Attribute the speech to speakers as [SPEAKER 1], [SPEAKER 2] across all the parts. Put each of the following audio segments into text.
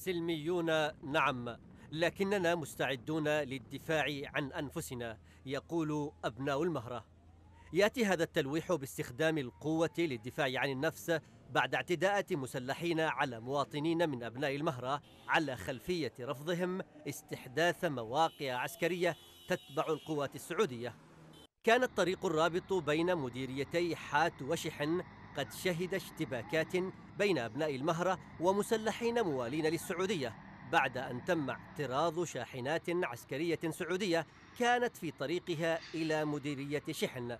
[SPEAKER 1] سلميون نعم لكننا مستعدون للدفاع عن أنفسنا يقول أبناء المهرة يأتي هذا التلويح باستخدام القوة للدفاع عن النفس بعد اعتداءات مسلحين على مواطنين من أبناء المهرة على خلفية رفضهم استحداث مواقع عسكرية تتبع القوات السعودية كان الطريق الرابط بين مديريتي حات وشحن قد شهد اشتباكات بين أبناء المهرة ومسلحين موالين للسعودية بعد أن تم اعتراض شاحنات عسكرية سعودية كانت في طريقها إلى مديرية شحن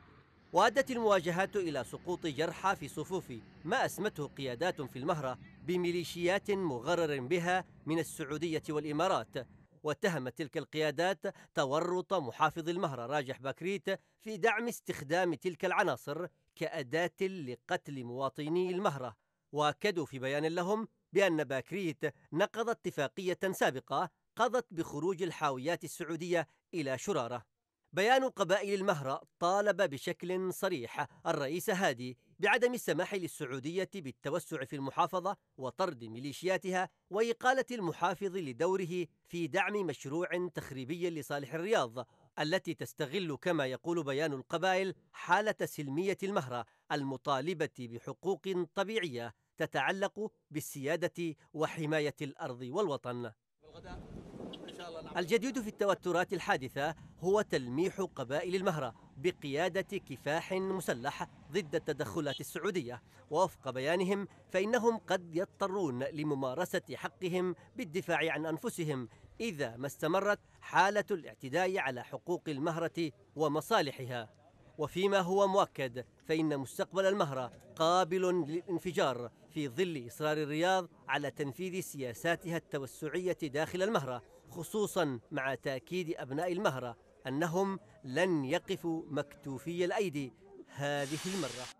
[SPEAKER 1] وأدت المواجهات إلى سقوط جرحى في صفوف ما أسمته قيادات في المهرة بميليشيات مغرر بها من السعودية والإمارات واتهمت تلك القيادات تورط محافظ المهرة راجح بكريت في دعم استخدام تلك العناصر كأداة لقتل مواطني المهرة وأكدوا في بيان لهم بأن باكريت نقض اتفاقية سابقة قضت بخروج الحاويات السعودية إلى شرارة بيان قبائل المهرة طالب بشكل صريح الرئيس هادي بعدم السماح للسعودية بالتوسع في المحافظة وطرد ميليشياتها وإقالة المحافظ لدوره في دعم مشروع تخريبي لصالح الرياض التي تستغل كما يقول بيان القبائل حالة سلمية المهرة المطالبة بحقوق طبيعية تتعلق بالسيادة وحماية الأرض والوطن الجديد في التوترات الحادثة هو تلميح قبائل المهرة بقيادة كفاح مسلح ضد التدخلات السعودية ووفق بيانهم فإنهم قد يضطرون لممارسة حقهم بالدفاع عن أنفسهم إذا ما استمرت حالة الاعتداء على حقوق المهرة ومصالحها وفيما هو مؤكد فإن مستقبل المهرة قابل للانفجار في ظل إصرار الرياض على تنفيذ سياساتها التوسعية داخل المهرة خصوصا مع تاكيد ابناء المهره انهم لن يقفوا مكتوفي الايدي هذه المره